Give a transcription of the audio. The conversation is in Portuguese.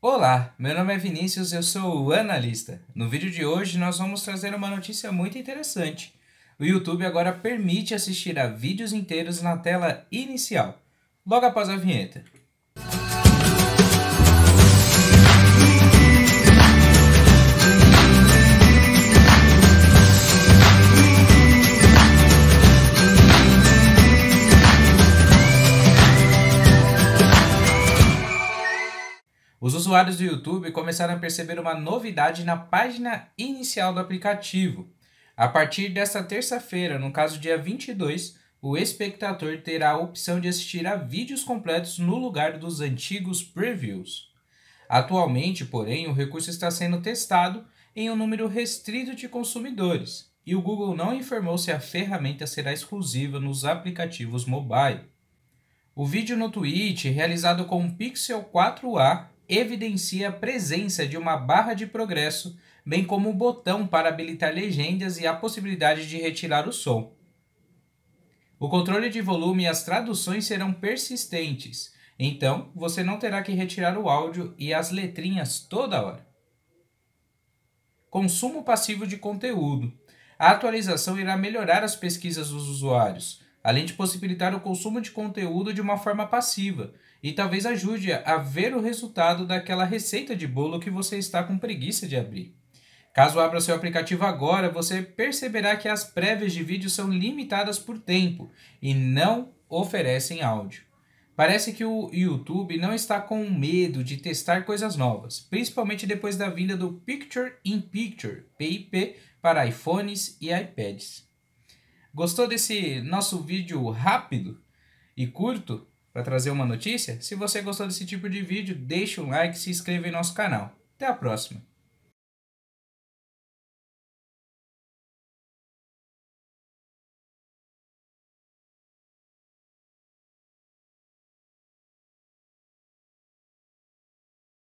Olá, meu nome é Vinícius, eu sou o analista. No vídeo de hoje nós vamos trazer uma notícia muito interessante. O YouTube agora permite assistir a vídeos inteiros na tela inicial, logo após a vinheta. Os usuários do YouTube começaram a perceber uma novidade na página inicial do aplicativo. A partir desta terça-feira, no caso dia 22, o espectador terá a opção de assistir a vídeos completos no lugar dos antigos previews. Atualmente, porém, o recurso está sendo testado em um número restrito de consumidores, e o Google não informou se a ferramenta será exclusiva nos aplicativos mobile. O vídeo no Twitch, realizado com o Pixel 4a, evidencia a presença de uma barra de progresso, bem como um botão para habilitar legendas e a possibilidade de retirar o som. O controle de volume e as traduções serão persistentes, então você não terá que retirar o áudio e as letrinhas toda hora. Consumo passivo de conteúdo. A atualização irá melhorar as pesquisas dos usuários, além de possibilitar o consumo de conteúdo de uma forma passiva e talvez ajude a ver o resultado daquela receita de bolo que você está com preguiça de abrir. Caso abra seu aplicativo agora, você perceberá que as prévias de vídeo são limitadas por tempo e não oferecem áudio. Parece que o YouTube não está com medo de testar coisas novas, principalmente depois da vinda do Picture in Picture, PIP, para iPhones e iPads. Gostou desse nosso vídeo rápido e curto para trazer uma notícia? Se você gostou desse tipo de vídeo, deixa um like e se inscreva em nosso canal. Até a próxima!